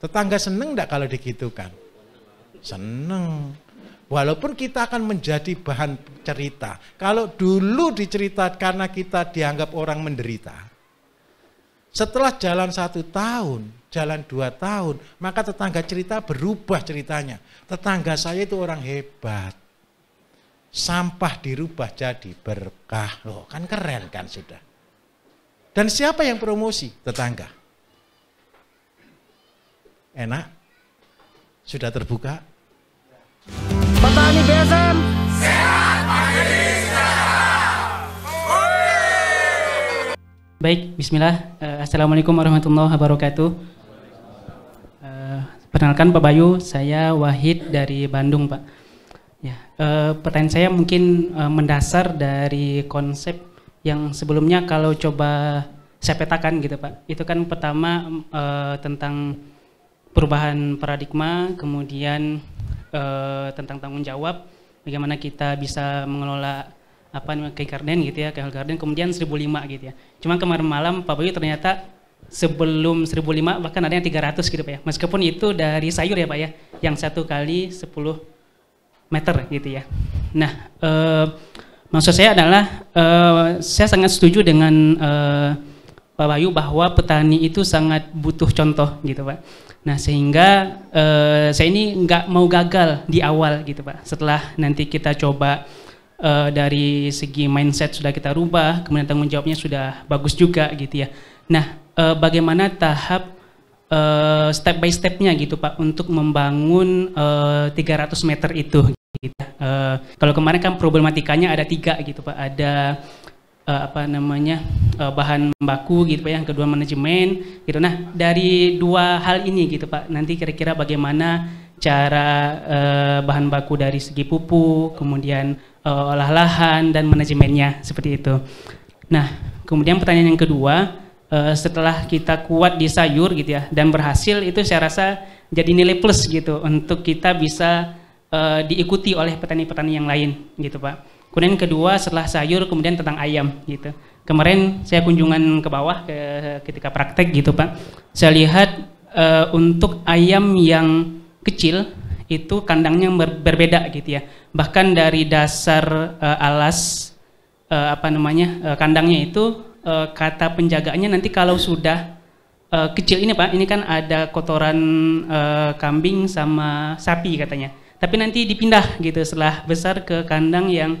Tetangga seneng enggak kalau digitukan? Seneng. Walaupun kita akan menjadi bahan cerita. Kalau dulu dicerita karena kita dianggap orang menderita. Setelah jalan satu tahun, jalan dua tahun, maka tetangga cerita berubah ceritanya. Tetangga saya itu orang hebat. Sampah dirubah jadi berkah. Loh kan keren kan sudah. Dan siapa yang promosi? Tetangga. Enak? Sudah terbuka? Petani BSM Sehat Baik, bismillah. Eh, assalamualaikum warahmatullahi wabarakatuh. Eh, perkenalkan Pak Bayu, saya Wahid dari Bandung, Pak. Ya, eh, pertanyaan saya mungkin mendasar dari konsep yang sebelumnya kalau coba saya petakan gitu, Pak. Itu kan pertama tentang perubahan paradigma, kemudian eh, tentang tanggung jawab, bagaimana kita bisa mengelola apa namanya garden gitu ya, kayak garden, kemudian 1005 gitu ya. Cuma kemarin malam Pak Bayu ternyata sebelum 1005 bahkan ada yang 300 gitu Pak ya. Meskipun itu dari sayur ya Pak ya, yang satu kali 10 meter gitu ya. Nah, eh, maksud saya adalah eh, saya sangat setuju dengan Pak Bayu bahwa petani itu sangat butuh contoh gitu Pak. Nah sehingga eh, saya ini nggak mau gagal di awal gitu Pak. Setelah nanti kita coba eh, dari segi mindset sudah kita rubah, kemudian tanggung jawabnya sudah bagus juga gitu ya. Nah eh, bagaimana tahap eh, step by stepnya gitu Pak untuk membangun eh, 300 meter itu. Gitu. Ya. Eh, kalau kemarin kan problematikanya ada tiga gitu Pak, ada eh, apa namanya uh, bahan baku gitu Pak, ya, yang kedua manajemen gitu. Nah, dari dua hal ini gitu Pak, nanti kira-kira bagaimana cara uh, bahan baku dari segi pupuk, kemudian uh, eh, olah-lahan dan manajemennya seperti itu. Nah, kemudian pertanyaan yang kedua, uh, setelah kita kuat di sayur gitu ya dan berhasil itu saya rasa jadi nilai plus gitu untuk kita bisa uh, diikuti oleh petani-petani yang lain gitu Pak. Kemudian kedua setelah sayur kemudian tentang ayam gitu. Kemarin saya kunjungan ke bawah ke ketika praktek gitu Pak. Saya lihat uh, untuk ayam yang kecil itu kandangnya ber berbeda gitu ya. Bahkan dari dasar uh, alas uh, apa namanya uh, kandangnya itu uh, kata penjagaannya nanti kalau sudah uh, kecil ini Pak, ini kan ada kotoran uh, kambing sama sapi katanya. Tapi nanti dipindah gitu setelah besar ke kandang yang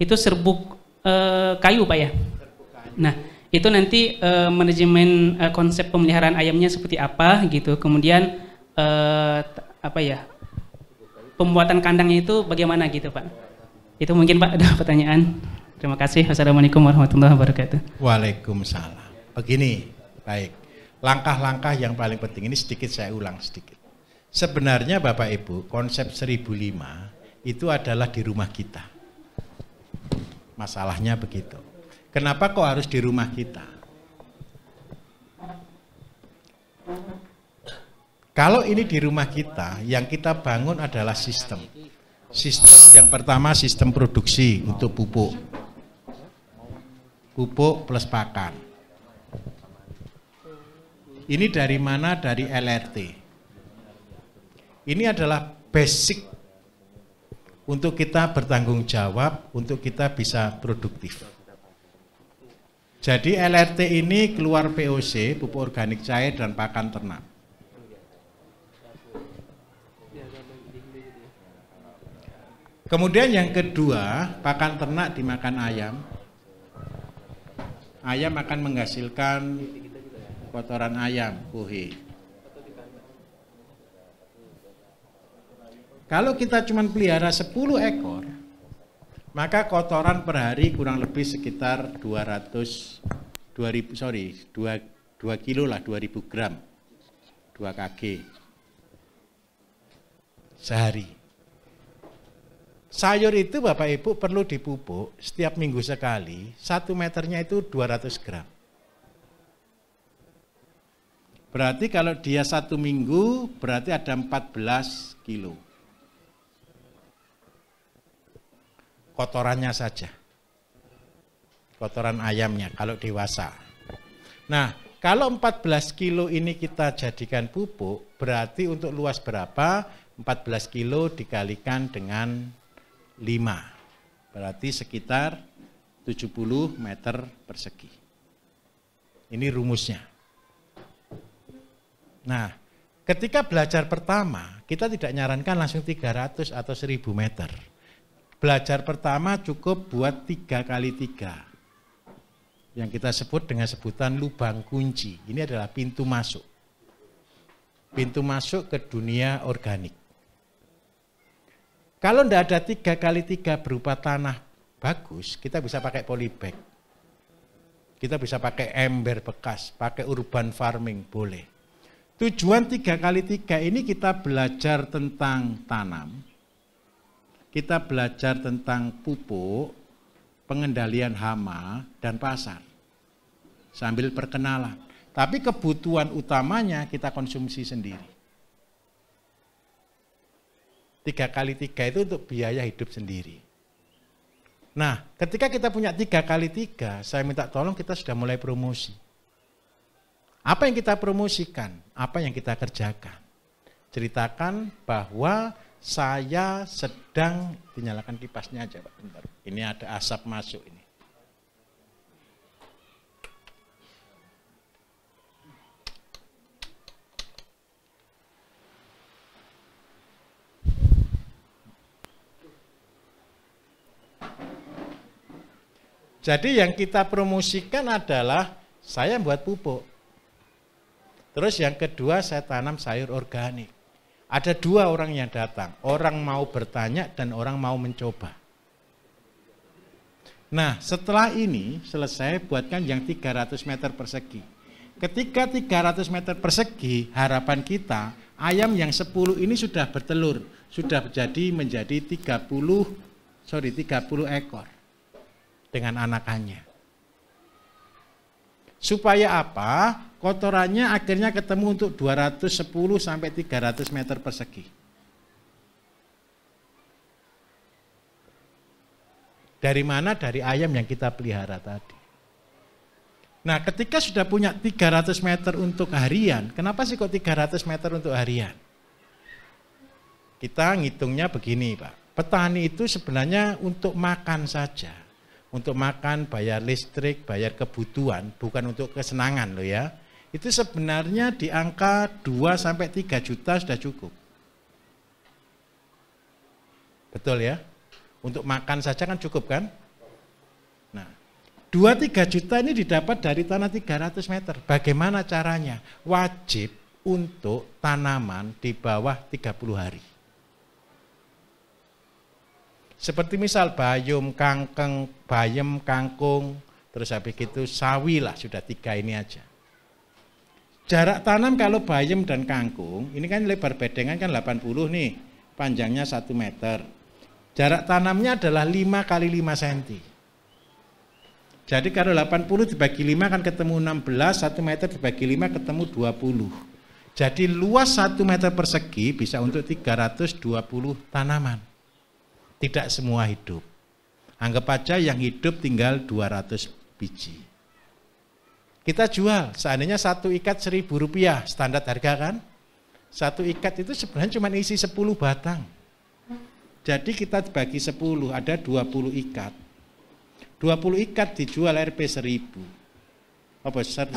itu serbuk uh, kayu pak ya nah itu nanti uh, manajemen uh, konsep pemeliharaan ayamnya seperti apa gitu kemudian uh, apa ya pembuatan kandangnya itu bagaimana gitu pak itu mungkin pak ada pertanyaan terima kasih wassalamualaikum warahmatullahi wabarakatuh waalaikumsalam begini baik langkah-langkah yang paling penting ini sedikit saya ulang sedikit sebenarnya bapak ibu konsep 1005 itu adalah di rumah kita Masalahnya begitu. Kenapa kok harus di rumah kita? Kalau ini di rumah kita, yang kita bangun adalah sistem. Sistem yang pertama sistem produksi untuk pupuk. Pupuk plus pakan. Ini dari mana? Dari LRT. Ini adalah basic untuk kita bertanggung jawab, untuk kita bisa produktif. Jadi LRT ini keluar POC, pupuk organik cair dan pakan ternak. Kemudian yang kedua, pakan ternak dimakan ayam. Ayam akan menghasilkan kotoran ayam, kuhi. Kalau kita cuma pelihara 10 ekor, maka kotoran per hari kurang lebih sekitar 200 2000 sorry 2 2 kilo lah 2000 gram 2 kg sehari sayur itu bapak ibu perlu dipupuk setiap minggu sekali satu meternya itu 200 gram berarti kalau dia satu minggu berarti ada 14 kilo kotorannya saja. Kotoran ayamnya kalau dewasa. Nah, kalau 14 kilo ini kita jadikan pupuk, berarti untuk luas berapa? 14 kilo dikalikan dengan 5. Berarti sekitar 70 meter persegi. Ini rumusnya. Nah, ketika belajar pertama, kita tidak nyarankan langsung 300 atau 1000 meter Belajar pertama cukup buat tiga kali tiga. Yang kita sebut dengan sebutan lubang kunci. Ini adalah pintu masuk. Pintu masuk ke dunia organik. Kalau tidak ada tiga kali tiga berupa tanah bagus, kita bisa pakai polybag. Kita bisa pakai ember bekas, pakai urban farming, boleh. Tujuan tiga kali tiga ini kita belajar tentang tanam, kita belajar tentang pupuk, pengendalian hama, dan pasar. Sambil perkenalan. Tapi kebutuhan utamanya kita konsumsi sendiri. Tiga kali tiga itu untuk biaya hidup sendiri. Nah, ketika kita punya tiga kali tiga, saya minta tolong kita sudah mulai promosi. Apa yang kita promosikan? Apa yang kita kerjakan? Ceritakan bahwa saya sedang dinyalakan kipasnya aja Pak bentar. Ini ada asap masuk ini. Jadi yang kita promosikan adalah saya buat pupuk. Terus yang kedua saya tanam sayur organik. Ada dua orang yang datang, orang mau bertanya dan orang mau mencoba. Nah setelah ini selesai buatkan yang 300 meter persegi. Ketika 300 meter persegi harapan kita ayam yang 10 ini sudah bertelur, sudah jadi menjadi 30 sorry 30 ekor dengan anakannya. Supaya apa? Kotorannya akhirnya ketemu untuk 210 sampai 300 meter persegi. Dari mana? Dari ayam yang kita pelihara tadi. Nah ketika sudah punya 300 meter untuk harian, kenapa sih kok 300 meter untuk harian? Kita ngitungnya begini Pak, petani itu sebenarnya untuk makan saja untuk makan, bayar listrik, bayar kebutuhan, bukan untuk kesenangan loh ya. Itu sebenarnya di angka 2 sampai 3 juta sudah cukup. Betul ya? Untuk makan saja kan cukup kan? Nah, 2-3 juta ini didapat dari tanah 300 meter. Bagaimana caranya? Wajib untuk tanaman di bawah 30 hari. Seperti misal bayum, kangkeng, bayem, kangkung, terus habis itu sawi lah sudah tiga ini aja. Jarak tanam kalau bayem dan kangkung, ini kan lebar bedengan kan 80 nih, panjangnya 1 meter. Jarak tanamnya adalah 5 kali 5 cm. Jadi kalau 80 dibagi 5 kan ketemu 16, 1 meter dibagi 5 ketemu 20. Jadi luas 1 meter persegi bisa untuk 320 tanaman. Tidak semua hidup. Anggap aja yang hidup tinggal 200 biji. Kita jual, seandainya satu ikat seribu rupiah, standar harga kan? Satu ikat itu sebenarnya cuma isi 10 batang. Jadi kita bagi 10, ada 20 ikat. 20 ikat dijual RP 1000. Apa 1000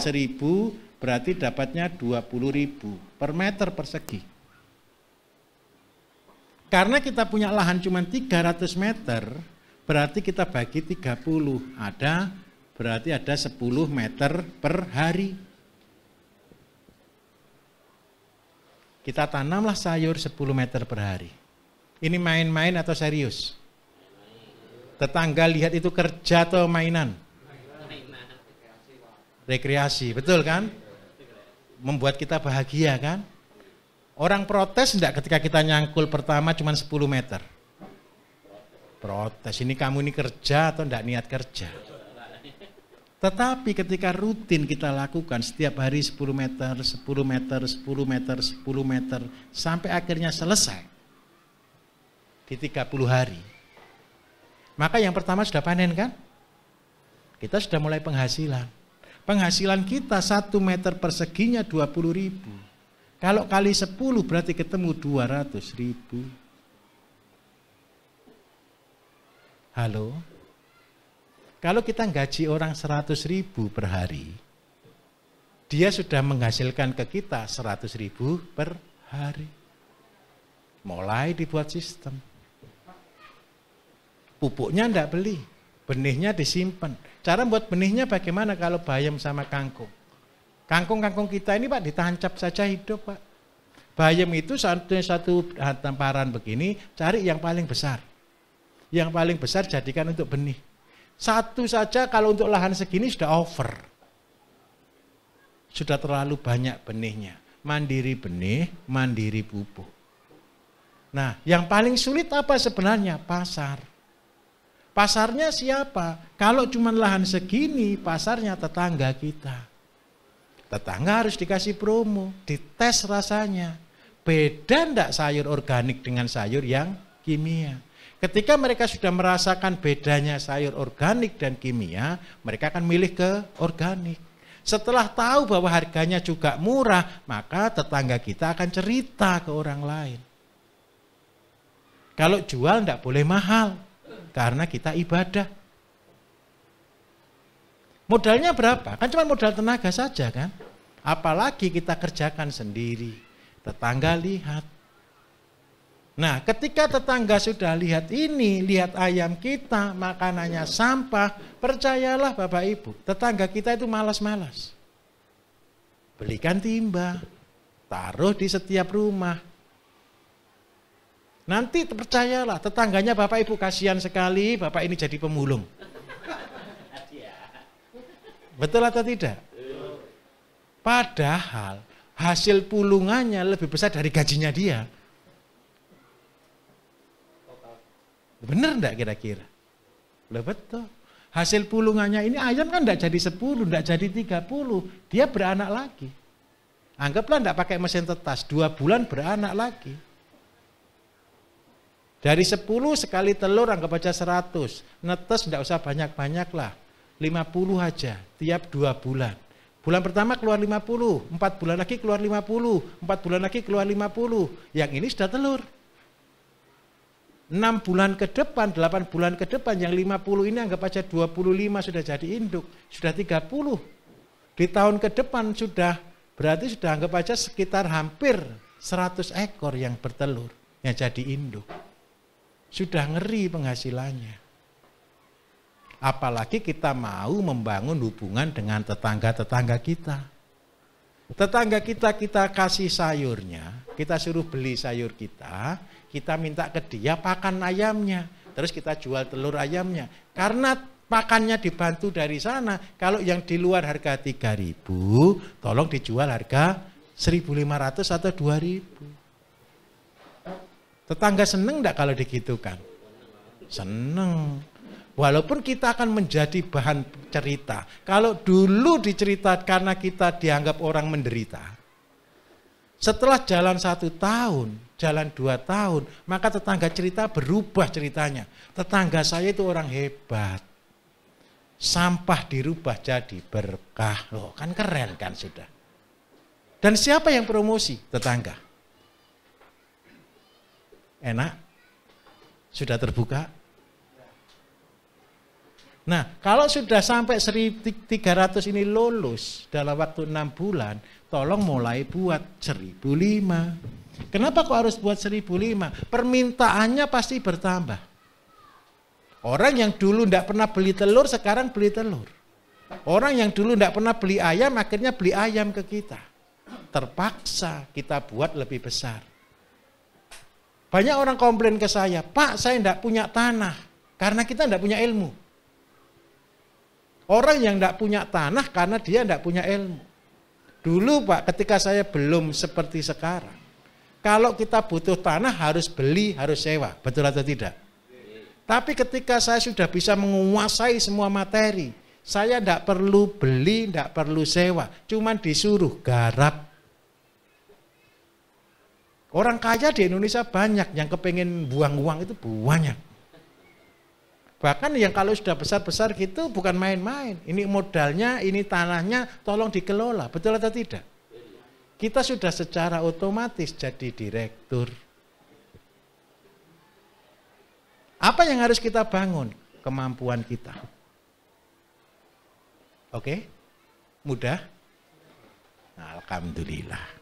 berarti dapatnya puluh ribu per meter persegi. Karena kita punya lahan cuma 300 meter, berarti kita bagi 30. Ada berarti ada 10 meter per hari. Kita tanamlah sayur 10 meter per hari. Ini main-main atau serius? Tetangga lihat itu kerja atau mainan? Rekreasi, betul kan? Membuat kita bahagia kan? Orang protes enggak ketika kita nyangkul pertama cuma 10 meter? Protes, ini kamu ini kerja atau enggak niat kerja? Tetapi ketika rutin kita lakukan setiap hari 10 meter, 10 meter, 10 meter, 10 meter, sampai akhirnya selesai di 30 hari. Maka yang pertama sudah panen kan? Kita sudah mulai penghasilan. Penghasilan kita satu meter perseginya 20 ribu. Kalau kali 10 berarti ketemu 200 ribu. Halo? Kalau kita gaji orang 100 ribu per hari, dia sudah menghasilkan ke kita 100 ribu per hari. Mulai dibuat sistem. Pupuknya enggak beli, benihnya disimpan. Cara buat benihnya bagaimana kalau bayam sama kangkung? Kangkung-kangkung kita ini Pak ditancap saja hidup Pak. Bayam itu satu satu tamparan begini cari yang paling besar. Yang paling besar jadikan untuk benih. Satu saja kalau untuk lahan segini sudah over. Sudah terlalu banyak benihnya. Mandiri benih, mandiri pupuk. Nah, yang paling sulit apa sebenarnya? Pasar. Pasarnya siapa? Kalau cuma lahan segini, pasarnya tetangga kita. Tetangga harus dikasih promo, dites rasanya. Beda ndak sayur organik dengan sayur yang kimia? Ketika mereka sudah merasakan bedanya sayur organik dan kimia, mereka akan milih ke organik. Setelah tahu bahwa harganya juga murah, maka tetangga kita akan cerita ke orang lain. Kalau jual tidak boleh mahal, karena kita ibadah. Modalnya berapa? Kan cuma modal tenaga saja kan. Apalagi kita kerjakan sendiri. Tetangga lihat. Nah ketika tetangga sudah lihat ini, lihat ayam kita, makanannya sampah, percayalah Bapak Ibu, tetangga kita itu malas-malas. Belikan timba, taruh di setiap rumah, Nanti percayalah tetangganya Bapak Ibu kasihan sekali, Bapak ini jadi pemulung. Betul atau tidak? Padahal hasil pulungannya lebih besar dari gajinya dia. Benar enggak kira-kira? Loh betul. Hasil pulungannya ini ayam kan enggak jadi 10, enggak jadi 30. Dia beranak lagi. Anggaplah enggak pakai mesin tetas, dua bulan beranak lagi. Dari 10 sekali telur anggap aja 100. Netes enggak usah banyak-banyak lah 50 aja tiap dua bulan. Bulan pertama keluar 50, empat bulan lagi keluar 50, empat bulan lagi keluar 50. Yang ini sudah telur. enam bulan ke depan, delapan bulan ke depan, yang 50 ini anggap aja 25 sudah jadi induk, sudah 30. Di tahun ke depan sudah, berarti sudah anggap aja sekitar hampir 100 ekor yang bertelur, yang jadi induk. Sudah ngeri penghasilannya. Apalagi kita mau membangun hubungan dengan tetangga-tetangga kita. Tetangga kita kita kasih sayurnya, kita suruh beli sayur kita, kita minta ke dia pakan ayamnya, terus kita jual telur ayamnya. Karena pakannya dibantu dari sana, kalau yang di luar harga 3000, tolong dijual harga 1500 atau 2000. Tetangga seneng enggak kalau digitukan? Seneng. Walaupun kita akan menjadi bahan cerita. Kalau dulu dicerita karena kita dianggap orang menderita. Setelah jalan satu tahun, jalan dua tahun, maka tetangga cerita berubah ceritanya. Tetangga saya itu orang hebat. Sampah dirubah jadi berkah. Loh, kan keren kan sudah. Dan siapa yang promosi? Tetangga. Enak? Sudah terbuka? Nah, kalau sudah sampai 1.300 ini lulus dalam waktu 6 bulan, tolong mulai buat 1.005. Kenapa kok harus buat 1.005? Permintaannya pasti bertambah. Orang yang dulu tidak pernah beli telur, sekarang beli telur. Orang yang dulu tidak pernah beli ayam, akhirnya beli ayam ke kita. Terpaksa kita buat lebih besar. Banyak orang komplain ke saya, Pak saya tidak punya tanah karena kita tidak punya ilmu. Orang yang tidak punya tanah karena dia tidak punya ilmu. Dulu Pak, ketika saya belum seperti sekarang. Kalau kita butuh tanah harus beli, harus sewa. Betul atau tidak? Tapi ketika saya sudah bisa menguasai semua materi, saya tidak perlu beli, tidak perlu sewa. Cuma disuruh garap. Orang kaya di Indonesia banyak yang kepengen buang buang itu banyak. Bahkan yang kalau sudah besar-besar gitu bukan main-main. Ini modalnya, ini tanahnya, tolong dikelola. Betul atau tidak? Kita sudah secara otomatis jadi direktur. Apa yang harus kita bangun? Kemampuan kita. Oke? Mudah? Alhamdulillah.